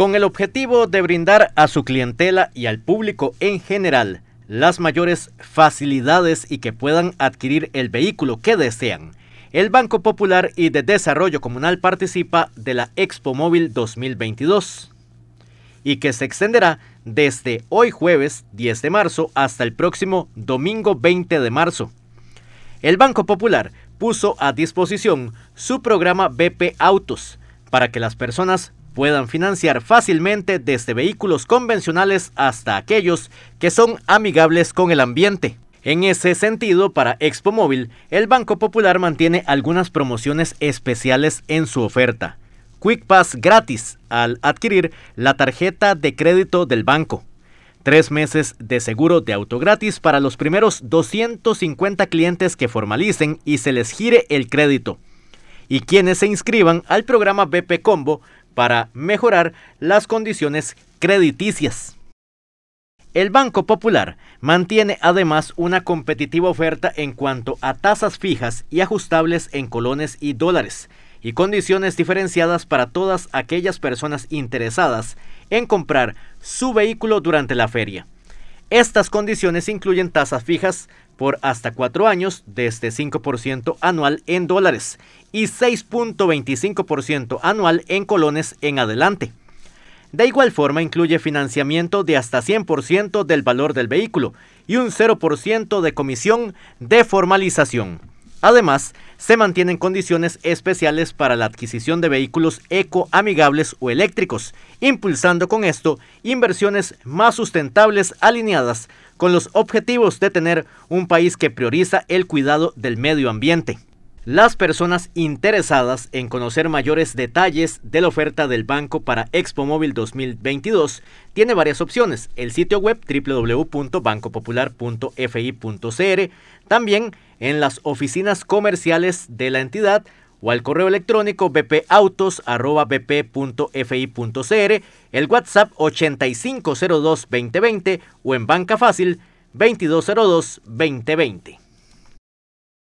con el objetivo de brindar a su clientela y al público en general las mayores facilidades y que puedan adquirir el vehículo que desean. El Banco Popular y de Desarrollo Comunal participa de la Expo Móvil 2022 y que se extenderá desde hoy jueves 10 de marzo hasta el próximo domingo 20 de marzo. El Banco Popular puso a disposición su programa BP Autos para que las personas puedan financiar fácilmente desde vehículos convencionales hasta aquellos que son amigables con el ambiente. En ese sentido, para Expo Móvil, el Banco Popular mantiene algunas promociones especiales en su oferta. Quick Pass gratis al adquirir la tarjeta de crédito del banco. Tres meses de seguro de auto gratis para los primeros 250 clientes que formalicen y se les gire el crédito y quienes se inscriban al programa BP Combo para mejorar las condiciones crediticias. El Banco Popular mantiene además una competitiva oferta en cuanto a tasas fijas y ajustables en colones y dólares, y condiciones diferenciadas para todas aquellas personas interesadas en comprar su vehículo durante la feria. Estas condiciones incluyen tasas fijas por hasta cuatro años, de este 5% anual en dólares y 6.25% anual en colones en adelante. De igual forma, incluye financiamiento de hasta 100% del valor del vehículo y un 0% de comisión de formalización. Además, se mantienen condiciones especiales para la adquisición de vehículos ecoamigables o eléctricos, impulsando con esto inversiones más sustentables alineadas con los objetivos de tener un país que prioriza el cuidado del medio ambiente. Las personas interesadas en conocer mayores detalles de la oferta del banco para Expo Móvil 2022 tiene varias opciones, el sitio web www.bancopopular.fi.cr, también en las oficinas comerciales de la entidad o al correo electrónico bpautos.bp.fi.cr, el WhatsApp 8502-2020 o en Banca Fácil 2202-2020.